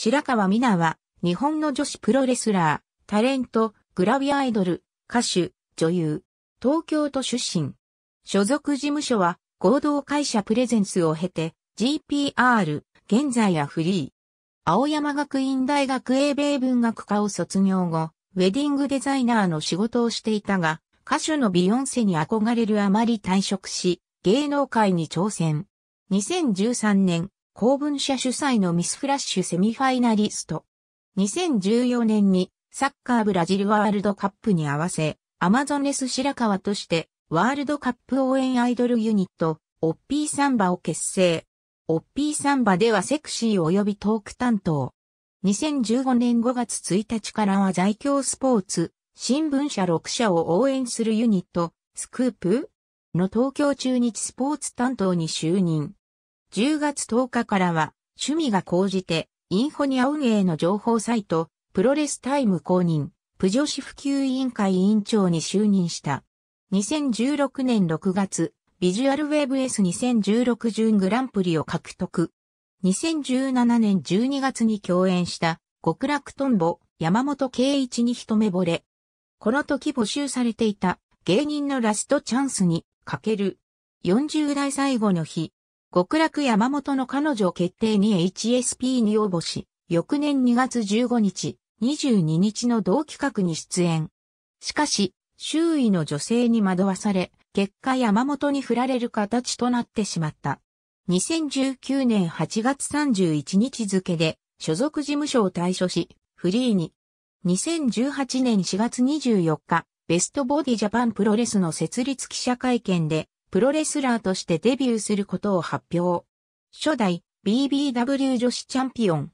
白川美奈は、日本の女子プロレスラー、タレント、グラビアアイドル、歌手、女優、東京都出身。所属事務所は、合同会社プレゼンスを経て、GPR、現在はフリー。青山学院大学英米文学科を卒業後、ウェディングデザイナーの仕事をしていたが、歌手のビヨンセに憧れるあまり退職し、芸能界に挑戦。2013年、公文社主催のミスフラッシュセミファイナリスト。2014年にサッカーブラジルワールドカップに合わせ、アマゾネス白川としてワールドカップ応援アイドルユニット、オッピーサンバを結成。オッピーサンバではセクシー及びトーク担当。2015年5月1日からは在京スポーツ、新聞社6社を応援するユニット、スクープの東京中日スポーツ担当に就任。10月10日からは、趣味が講じて、インフォニア運営の情報サイト、プロレスタイム公認、プジョシ普及委員会委員長に就任した。2016年6月、ビジュアルウェブ S2016 準グランプリを獲得。2017年12月に共演した極楽トンボ山本圭一に一目惚れ。この時募集されていた芸人のラストチャンスにかける40代最後の日極楽山本の彼女決定に HSP に応募し、翌年2月15日、22日の同企画に出演。しかし、周囲の女性に惑わされ、結果山本に振られる形となってしまった。2019年8月31日付で、所属事務所を退所し、フリーに。2018年4月24日、ベストボディジャパンプロレスの設立記者会見で、プロレスラーとしてデビューすることを発表。初代 BBW 女子チャンピオン。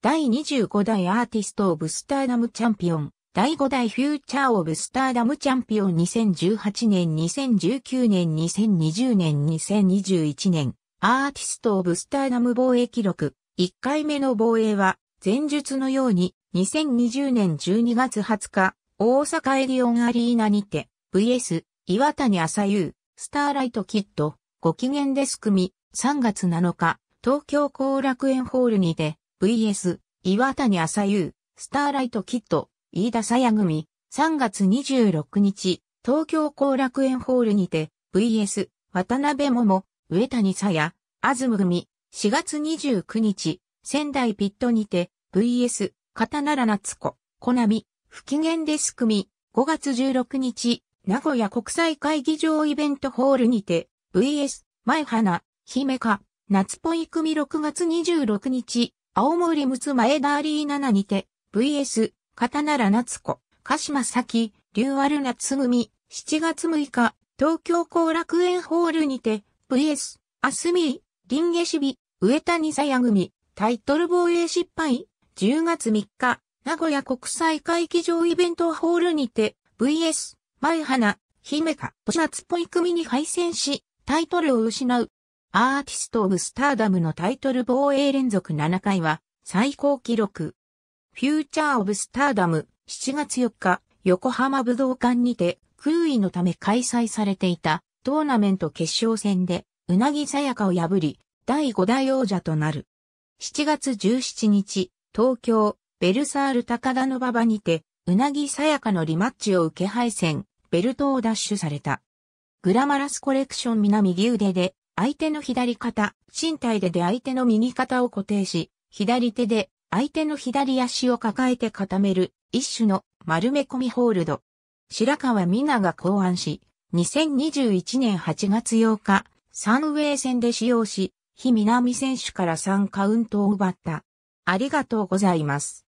第25代アーティストオブスターダムチャンピオン。第5代フューチャーオブスターダムチャンピオン2018年2019年2020年2021年アーティストオブスターダム防衛記録1回目の防衛は前述のように2020年12月20日大阪エリオンアリーナにて VS 岩谷朝夕、スターライトキッド、ご機嫌です組、3月7日、東京後楽園ホールにて、VS、岩谷朝夕、スターライトキッド、飯田さや組、3月26日、東京後楽園ホールにて、VS、渡辺桃、上谷さや、あずむ組、4月29日、仙台ピットにて、VS、片奈良夏子、コナミ、不機嫌です組、5月16日、名古屋国際会議場イベントホールにて、VS、前花、姫か、夏ぽい組6月26日、青森六つ前ダーリーナにて、VS、刀奈夏子、鹿島咲、竜丸夏組、7月6日、東京後楽園ホールにて、VS、アスミー、ンゲシビ、上谷さや組、タイトル防衛失敗、10月3日、名古屋国際会議場イベントホールにて、VS、前花、姫か、星夏っぽい組に敗戦し、タイトルを失う。アーティスト・オブ・スターダムのタイトル防衛連続7回は、最高記録。フューチャー・オブ・スターダム、7月4日、横浜武道館にて、空位のため開催されていた、トーナメント決勝戦で、うなぎさやかを破り、第5代王者となる。7月17日、東京、ベルサール高田の馬場にて、うなぎさやかのリマッチを受け敗戦。ベルトを奪取された。グラマラスコレクション南右腕で、相手の左肩、身体でで相手の右肩を固定し、左手で相手の左足を抱えて固める一種の丸め込みホールド。白川美奈が考案し、2021年8月8日、サンウェイ戦で使用し、日南選手から3カウントを奪った。ありがとうございます。